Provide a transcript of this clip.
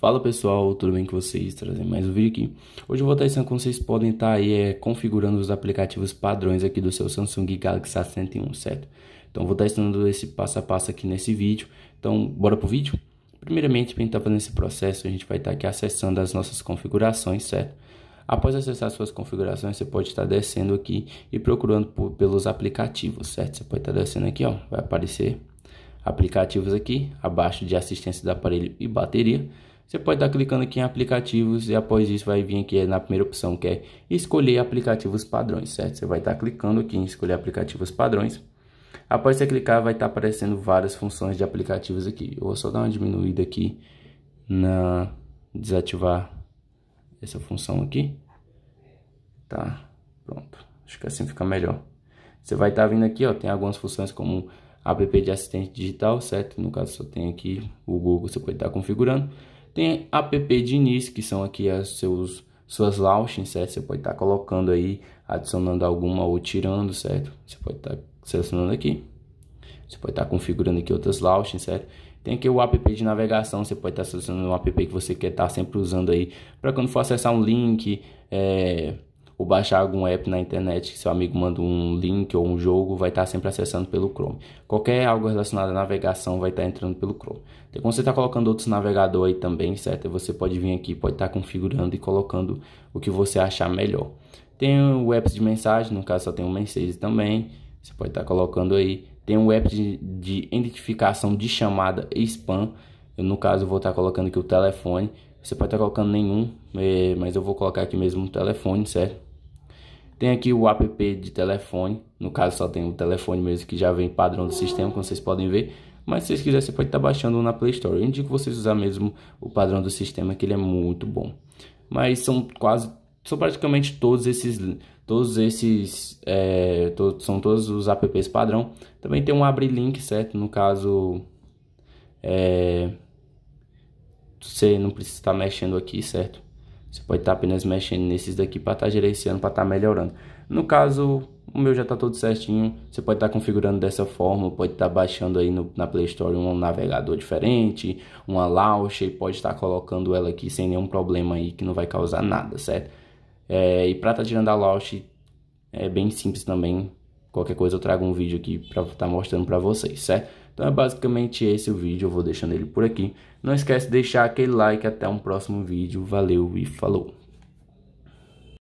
Fala pessoal, tudo bem com vocês? Trazendo mais um vídeo aqui. Hoje eu vou estar ensinando como vocês podem estar tá aí é, configurando os aplicativos padrões aqui do seu Samsung Galaxy A71, certo? Então vou tá estar ensinando esse passo a passo aqui nesse vídeo. Então bora pro vídeo? Primeiramente, para estar tá fazendo esse processo, a gente vai estar aqui acessando as nossas configurações, certo? Após acessar suas configurações, você pode estar descendo aqui e procurando por, pelos aplicativos, certo? Você pode estar descendo aqui, ó, vai aparecer aplicativos aqui, abaixo de assistência do aparelho e bateria. Você pode estar clicando aqui em aplicativos e após isso vai vir aqui é, na primeira opção que é escolher aplicativos padrões, certo? Você vai estar clicando aqui em escolher aplicativos padrões. Após você clicar vai estar aparecendo várias funções de aplicativos aqui. Eu vou só dar uma diminuída aqui na desativar essa função aqui. Tá, pronto. Acho que assim fica melhor. Você vai estar vindo aqui, ó, tem algumas funções como app de assistente digital, certo? No caso só tem aqui o Google, você pode estar configurando. Tem app de início que são aqui as seus, suas launchings, certo? Você pode estar tá colocando aí, adicionando alguma ou tirando, certo? Você pode estar tá selecionando aqui. Você pode estar tá configurando aqui outras launchings, certo? Tem aqui o app de navegação, você pode estar tá selecionando o app que você quer estar tá sempre usando aí, para quando for acessar um link, é ou baixar algum app na internet que seu amigo manda um link ou um jogo, vai estar tá sempre acessando pelo Chrome. Qualquer algo relacionado à navegação vai estar tá entrando pelo Chrome. Então, quando você está colocando outros navegadores aí também, certo? Você pode vir aqui, pode estar tá configurando e colocando o que você achar melhor. Tem o app de mensagem, no caso só tem o Messenger também, você pode estar colocando aí. Tem o app de, de identificação de chamada spam, eu, no caso vou estar colocando aqui o telefone. Você pode estar colocando nenhum, eh, mas eu vou colocar aqui mesmo o telefone, certo? Tem aqui o app de telefone, no caso só tem o telefone mesmo que já vem padrão do sistema, como vocês podem ver. Mas se vocês quiserem, você pode estar tá baixando na Play Store. Eu indico vocês usar mesmo o padrão do sistema, que ele é muito bom. Mas são quase, são praticamente todos esses, todos esses, é, to, são todos os apps padrão. Também tem um abre link, certo? No caso, é, você não precisa estar mexendo aqui, certo? Você pode estar tá apenas mexendo nesses daqui para estar tá gerenciando, para estar tá melhorando. No caso, o meu já está todo certinho. Você pode estar tá configurando dessa forma, pode estar tá baixando aí no, na Play Store um navegador diferente, uma launch, pode estar tá colocando ela aqui sem nenhum problema aí que não vai causar nada, certo? É, e para estar tirando a launch é bem simples também. Qualquer coisa eu trago um vídeo aqui para estar mostrando para vocês, certo? Então é basicamente esse o vídeo, eu vou deixando ele por aqui. Não esquece de deixar aquele like, até um próximo vídeo, valeu e falou!